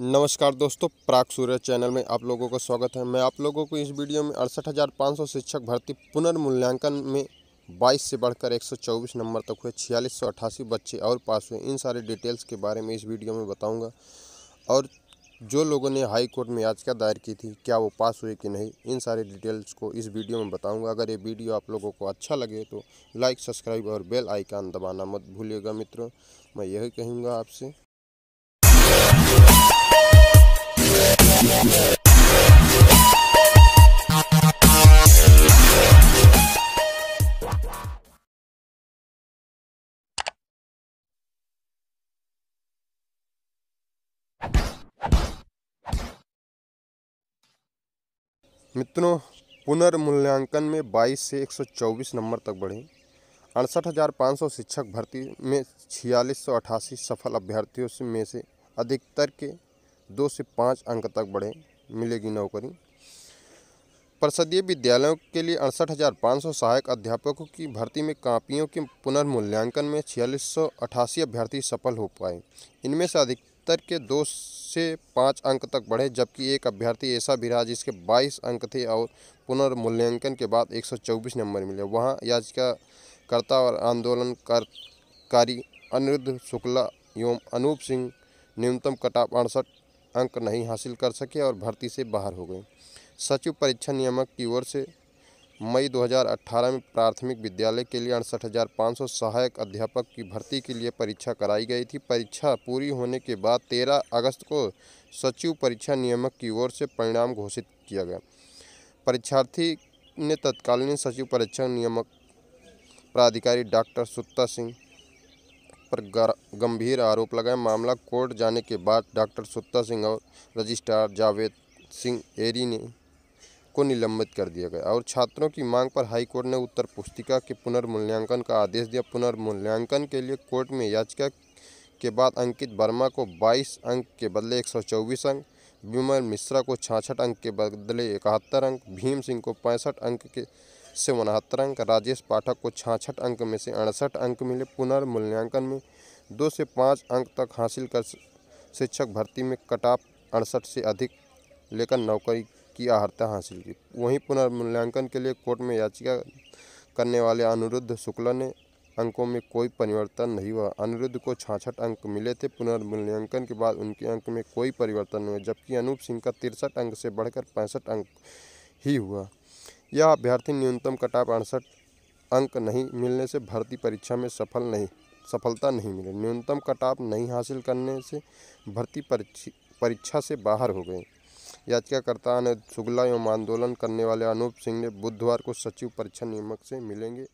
नमस्कार दोस्तों प्राग सूर्य चैनल में आप लोगों का स्वागत है मैं आप लोगों को इस वीडियो में अड़सठ हज़ार पाँच सौ शिक्षक भर्ती पुनर्मूल्यांकन में 22 से बढ़कर 124 नंबर तक हुए छियालीस सौ अट्ठासी बच्चे और पास हुए इन सारे डिटेल्स के बारे में इस वीडियो में बताऊंगा और जो लोगों ने हाई कोर्ट में याचिका दायर की थी क्या वो पास हुए कि नहीं इन सारे डिटेल्स को इस वीडियो में बताऊँगा अगर ये वीडियो आप लोगों को अच्छा लगे तो लाइक सब्सक्राइब और बेल आइकान दबाना मत भूलिएगा मित्रों मैं यही कहूँगा आपसे मित्रों पुनर्मूल्यांकन में 22 से 124 नंबर तक बढ़े अड़सठ हज़ार पाँच सौ शिक्षक भर्ती में छियालीस सौ अठासी सफल अभ्यर्थियों से में से अधिकतर के दो से पाँच अंक तक बढ़े मिलेगी नौकरी प्रसदीय विद्यालयों के लिए अड़सठ हज़ार पाँच सौ सहायक अध्यापकों की भर्ती में कापियों के पुनर्मूल्यांकन में छियालीस सौ अठासी अभ्यर्थी सफल हो पाए इनमें से अधिक स्तर के दो से पाँच अंक तक बढ़े जबकि एक अभ्यर्थी ऐसा भी रहा जिसके बाईस अंक थे और पुनर्मूल्यांकन के बाद 124 नंबर मिले वहाँ याचिकाकर्ता और आंदोलनकारी अनिरुद्ध शुक्ला एवं अनूप सिंह न्यूनतम कटाप अड़सठ अंक नहीं हासिल कर सके और भर्ती से बाहर हो गए सचिव परीक्षा नियामक की ओर से मई 2018 में प्राथमिक विद्यालय के लिए अड़सठ सहायक अध्यापक की भर्ती के लिए परीक्षा कराई गई थी परीक्षा पूरी होने के बाद 13 अगस्त को सचिव परीक्षा नियामक की ओर से परिणाम घोषित किया गया परीक्षार्थी ने तत्कालीन सचिव परीक्षा नियामक प्राधिकारी डॉक्टर सुत्ता सिंह पर गंभीर आरोप लगाए मामला कोर्ट जाने के बाद डॉक्टर सुत्ता सिंह और रजिस्ट्रार जावेद सिंह एरी ने को निलंबित कर दिया गया और छात्रों की मांग पर हाईकोर्ट ने उत्तर पुस्तिका के पुनर्मूल्यांकन का आदेश दिया पुनर्मूल्यांकन के लिए कोर्ट में याचिका के बाद अंकित वर्मा को 22 अंक के बदले 124 अंक विमल मिश्रा को छाछठ अंक के बदले इकहत्तर अंक भीम सिंह को पैंसठ अंक के से उनहत्तर अंक राजेश पाठक को छाछठ अंक में से अड़सठ अंक मिले पुनर्मूल्यांकन में दो से पाँच अंक तक हासिल कर शिक्षक भर्ती में कटाप अड़सठ से अधिक लेकर नौकरी की अर्हता हासिल की वहीं पुनर्मूल्यांकन के लिए कोर्ट में याचिका करने वाले अनिरुद्ध शुक्ला ने अंकों में कोई परिवर्तन नहीं हुआ अनिरुद्ध को छाछठ अंक मिले थे पुनर्मूल्यांकन के बाद उनके अंक में कोई परिवर्तन नहीं हुआ जबकि अनूप सिंह का तिरसठ अंक से बढ़कर पैंसठ अंक ही हुआ यह अभ्यर्थी न्यूनतम कटाप अड़सठ अंक नहीं मिलने से भर्ती परीक्षा में सफल नहीं सफलता नहीं मिली न्यूनतम कटाप नहीं हासिल करने से भर्ती परीक्षा से बाहर हो गए याचिकाकर्ता ने सुगला एवं आंदोलन करने वाले अनूप सिंह ने बुधवार को सचिव परीक्षा नियामक से मिलेंगे